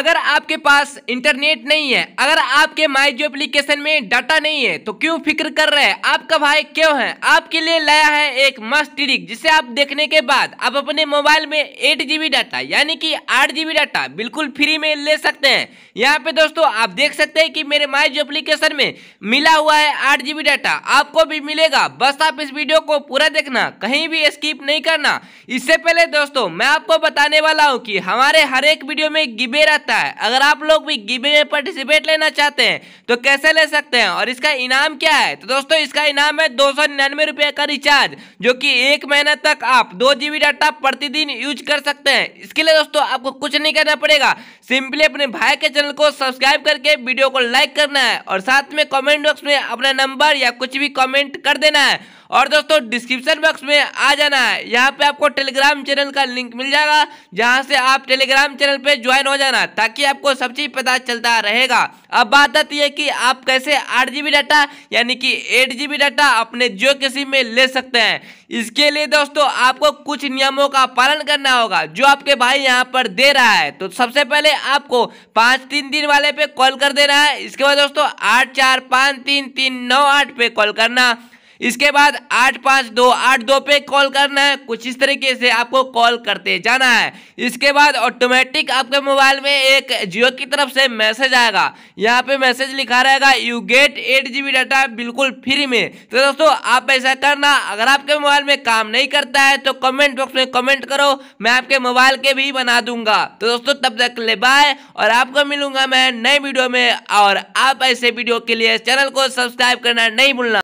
अगर आपके पास इंटरनेट नहीं है अगर आपके माई जो एप्लीकेशन में डाटा नहीं है तो क्यों फिक्र कर रहे हैं आपका भाई क्यों है आपके लिए लाया है एक मस्त ट्रिक जिसे आप देखने के बाद आप अपने मोबाइल में एट जीबी डाटा यानी कि आठ जीबी डाटा बिल्कुल फ्री में ले सकते हैं यहाँ पे दोस्तों आप देख सकते हैं कि मेरे माई जो एप्लीकेशन में मिला हुआ है आठ जीबी डाटा आपको भी मिलेगा बस आप इस वीडियो को पूरा देखना कहीं भी स्कीप नहीं करना इससे पहले दोस्तों मैं आपको बताने वाला हूँ कि हमारे हर एक वीडियो में गिबे रहता सकता है अगर आप लोग भी गिवे में पार्टिसिपेट लेना चाहते हैं तो कैसे ले सकते हैं और इसका इनाम क्या है तो दोस्तों इसका इनाम है दो सौ का रिचार्ज जो कि एक महीने तक आप दो जीबी डाटा प्रतिदिन यूज कर सकते हैं इसके लिए दोस्तों आपको कुछ नहीं करना पड़ेगा सिंपली अपने भाई के चैनल को सब्सक्राइब करके वीडियो को लाइक करना है और साथ में कॉमेंट बॉक्स में अपना नंबर या कुछ भी कॉमेंट कर देना है और दोस्तों डिस्क्रिप्शन बॉक्स में आ जाना है यहाँ पे आपको टेलीग्राम चैनल का लिंक मिल जाएगा जहाँ से आप टेलीग्राम चैनल पे ज्वाइन हो जाना ताकि आपको सब चीज़ पता चलता रहेगा अब बात आती है कि आप कैसे आठ जी डाटा यानी कि एट जी डाटा अपने जियो के सिम में ले सकते हैं इसके लिए दोस्तों आपको कुछ नियमों का पालन करना होगा जो आपके भाई यहाँ पर दे रहा है तो सबसे पहले आपको पाँच तीन दिन वाले पे कॉल कर देना है इसके बाद दोस्तों आठ चार पाँच तीन तीन नौ आठ पे कॉल करना इसके बाद आठ पाँच दो आठ दो पे कॉल करना है कुछ इस तरीके से आपको कॉल करते जाना है इसके बाद ऑटोमेटिक आपके मोबाइल में एक जियो की तरफ से मैसेज आएगा यहाँ पे मैसेज लिखा रहेगा you get eight G data बिल्कुल फ्री में तो दोस्तों आप ऐसा करना अगर आपके मोबाइल में काम नहीं करता है तो कमेंट बॉक्स में कमेंट करो मैं आपके मोबाइल के भी बना दूंगा तो दोस्तों तब तक ले बाय और आपको मिलूंगा मैं नए वीडियो में और आप ऐसे वीडियो के लिए चैनल को सब्सक्राइब करना नहीं भूलना